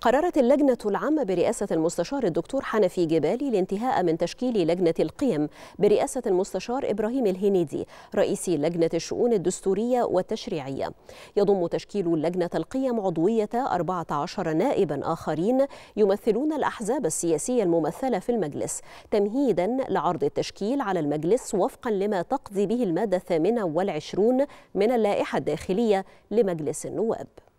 قررت اللجنة العامة برئاسة المستشار الدكتور حنفي جبالي الانتهاء من تشكيل لجنة القيم برئاسة المستشار إبراهيم الهنيدي رئيس لجنة الشؤون الدستورية والتشريعية يضم تشكيل لجنة القيم عضوية 14 نائبا آخرين يمثلون الأحزاب السياسية الممثلة في المجلس تمهيدا لعرض التشكيل على المجلس وفقا لما تقضي به المادة الثامنة والعشرون من اللائحة الداخلية لمجلس النواب